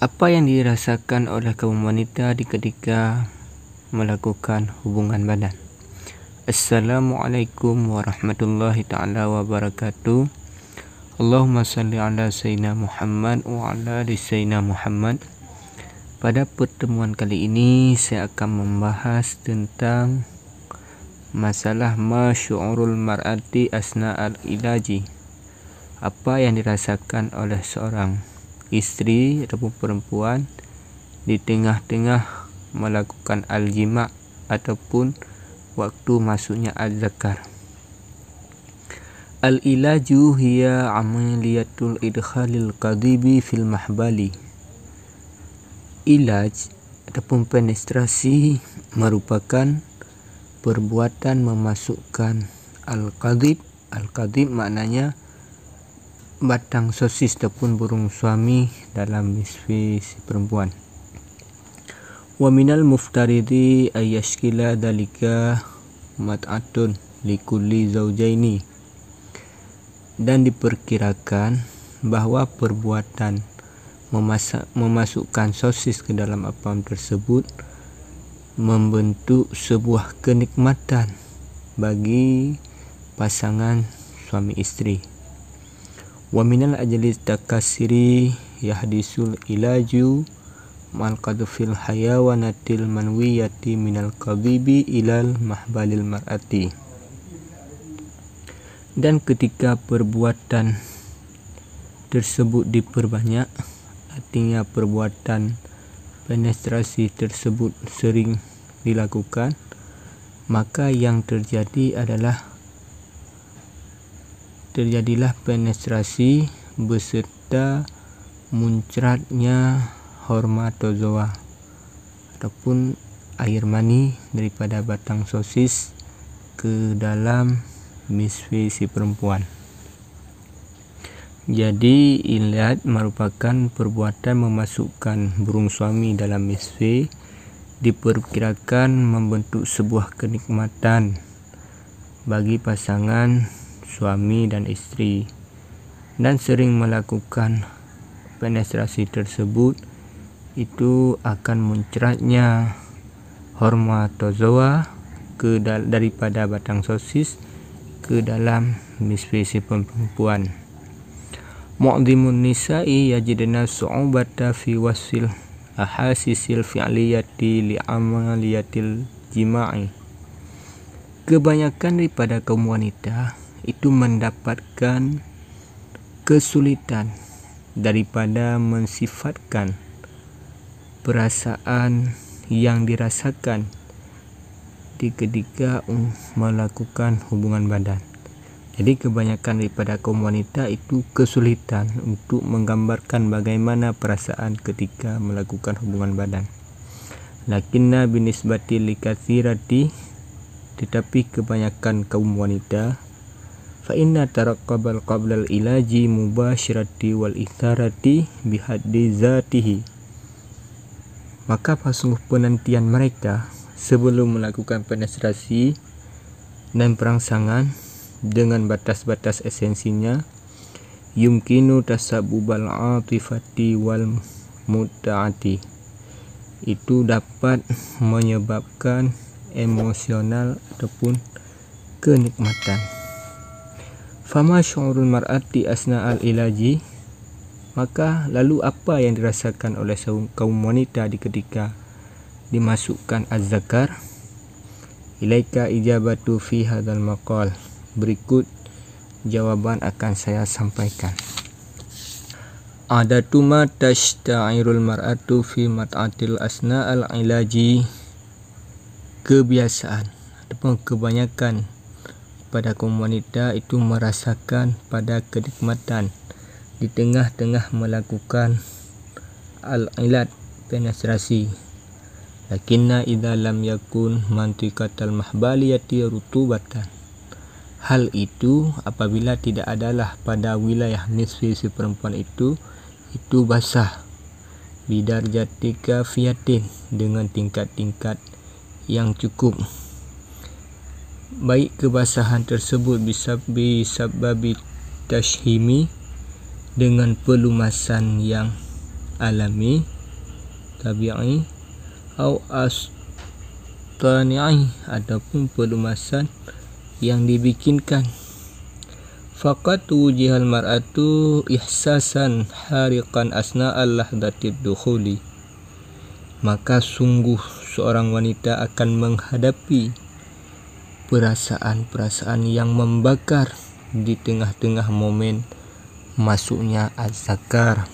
Apa yang dirasakan oleh kaum wanita ketika melakukan hubungan badan? Assalamualaikum warahmatullahi taala wabarakatuh. Allahumma salli ala sayyidina Muhammad wa ala ali sayyidina Muhammad. Pada pertemuan kali ini saya akan membahas tentang masalah masyurul mar'ati asna al ilaji. Apa yang dirasakan oleh seorang Istri ataupun perempuan di tengah-tengah melakukan aljima ataupun waktu masuknya al-zakar. Al-ilaju hiya amaliyatul idkhalil qadibi fil mahbali. Ilaj ataupun penetrasi merupakan perbuatan memasukkan al-qadib. Al-qadib maknanya batang sosis ataupun burung suami dalam misfi si perempuan. Wa minal muftaridi ayashkila dalika mat'atun likulli zawjaini. Dan diperkirakan bahawa perbuatan memasak, memasukkan sosis ke dalam apam tersebut membentuk sebuah kenikmatan bagi pasangan suami isteri wa minal ajlis takasiri yahdisul ilaju mal fil hayawanatil manwiyati minal kabibi ilal mahbalil marati dan ketika perbuatan tersebut diperbanyak artinya perbuatan penetrasi tersebut sering dilakukan maka yang terjadi adalah terjadilah penetrasi beserta muncratnya hormatozoa ataupun air mani daripada batang sosis ke dalam misfi si perempuan. Jadi ilat merupakan perbuatan memasukkan burung suami dalam misfi diperkirakan membentuk sebuah kenikmatan bagi pasangan suami dan istri dan sering melakukan penetrasi tersebut itu akan muncratnya hormatozoa ke daripada batang sosis ke dalam misfisi perempuan Mu'zimun nisa'i yajidna su'ubata fi wasil ahasisil fi'liyati li'amaliyatil jima'i Kebanyakan daripada kaum wanita itu mendapatkan kesulitan daripada mensifatkan perasaan yang dirasakan ketika um, melakukan hubungan badan. Jadi kebanyakan daripada kaum wanita itu kesulitan untuk menggambarkan bagaimana perasaan ketika melakukan hubungan badan. Lakinna binisbati likathirati tetapi kebanyakan kaum wanita فَإِنَّ تَرَقَّبَ الْقَبْلَ wal مُبَاشِرَةِ وَالْإِثَارَةِ بِحَدِّ zatihi, Maka pasungguh penantian mereka sebelum melakukan penetrasi dan perangsangan dengan batas-batas esensinya yumkinu tasabbubal atifati wal mutaati itu dapat menyebabkan emosional ataupun kenikmatan. Fama syu'urul mar'ati asna al-ilaji Maka lalu apa yang dirasakan oleh kaum wanita di ketika dimasukkan az-zakar Ilaika ijabatu fi hadal maqal Berikut jawaban akan saya sampaikan Adatuma tashta'irul mar'atu fi mat'atil asna al-ilaji Kebiasaan ataupun kebanyakan pada kaum wanita itu merasakan pada kenikmatan di tengah-tengah melakukan al-ilat penetrasi. Lakinna idza lam yakun mantiqatal mahbaliyati rutubatan. Hal itu apabila tidak adalah pada wilayah nisfi si perempuan itu itu basah bidarjatika fiatin dengan tingkat-tingkat yang cukup baik kebasahan tersebut bisa sababi tashhimi dengan pelumasan yang alami tabi'i au astani'i ataupun pelumasan yang dibikinkan faqat wujihal mar'atu ihsasan hariqan asna Allah datid dukhuli maka sungguh seorang wanita akan menghadapi perasaan-perasaan yang membakar di tengah-tengah momen masuknya azkar.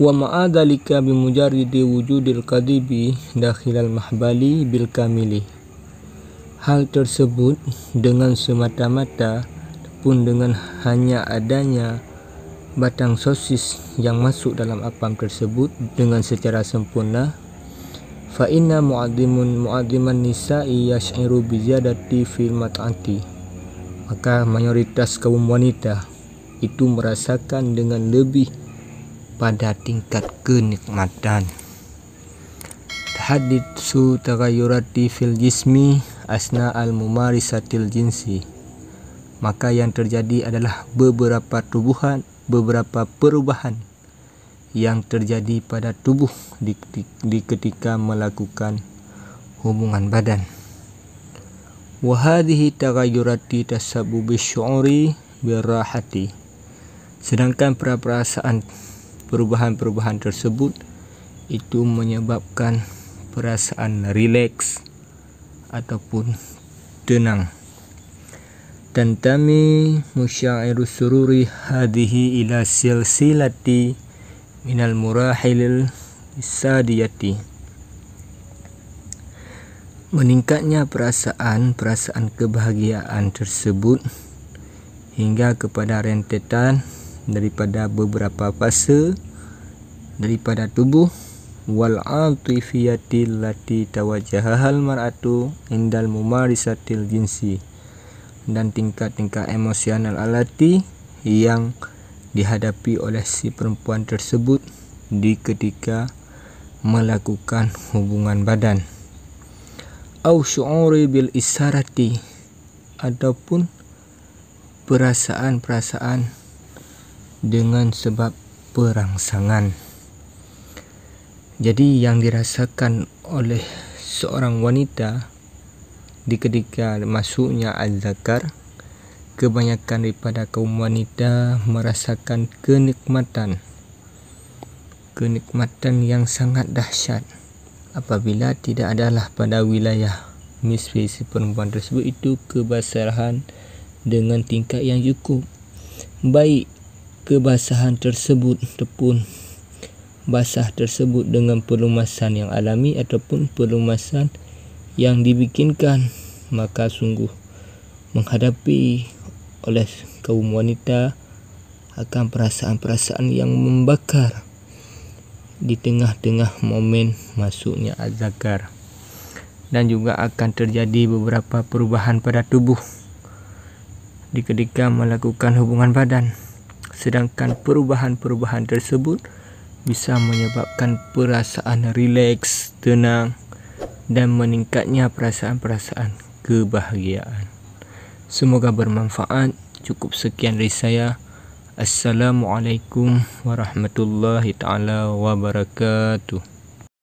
wa ma'a dhalika bimujarridi wujudil qadibi dakhilal mahbali bil kamili hal tersebut dengan semata-mata pun dengan hanya adanya batang sosis yang masuk dalam apam tersebut dengan secara sempurna fa inna mu'adzimun mu'adziman nisa'i yash'iru bi ziyadati fil mat'ati maka mayoritas kaum wanita itu merasakan dengan lebih pada tingkat kenikmatan hadits tagayurati fil jismi asna al mumarisatil jinsi maka yang terjadi adalah beberapa tubuhan beberapa perubahan yang terjadi pada tubuh di, di, di ketika melakukan hubungan badan. Wahadihi tagayurati tasabu bisyuri birahati. Sedangkan perasaan perubahan-perubahan tersebut itu menyebabkan perasaan rileks ataupun tenang. Dan tami musyairu sururi hadihi ila silsilati minal murahilil isadiyati meningkatnya perasaan-perasaan kebahagiaan tersebut hingga kepada rentetan daripada beberapa fasa daripada tubuh wal atifiyati lati tawajjahal mar'atu indal mumarisatil jinsi dan tingkat-tingkat emosional alati yang dihadapi oleh si perempuan tersebut di ketika melakukan hubungan badan au syu'uri bil isarati. ataupun perasaan-perasaan dengan sebab perangsangan jadi yang dirasakan oleh seorang wanita di ketika masuknya az-zakar kebanyakan daripada kaum wanita merasakan kenikmatan kenikmatan yang sangat dahsyat apabila tidak adalah pada wilayah misfisi perempuan tersebut itu kebasahan dengan tingkat yang cukup baik kebasahan tersebut ataupun basah tersebut dengan pelumasan yang alami ataupun pelumasan yang dibikinkan maka sungguh menghadapi oleh kaum wanita akan perasaan-perasaan yang membakar di tengah-tengah momen masuknya azakar dan juga akan terjadi beberapa perubahan pada tubuh diketika melakukan hubungan badan sedangkan perubahan-perubahan tersebut bisa menyebabkan perasaan rileks, tenang dan meningkatnya perasaan-perasaan kebahagiaan Semoga bermanfaat. Cukup sekian dari saya. Assalamualaikum warahmatullahi taala wabarakatuh.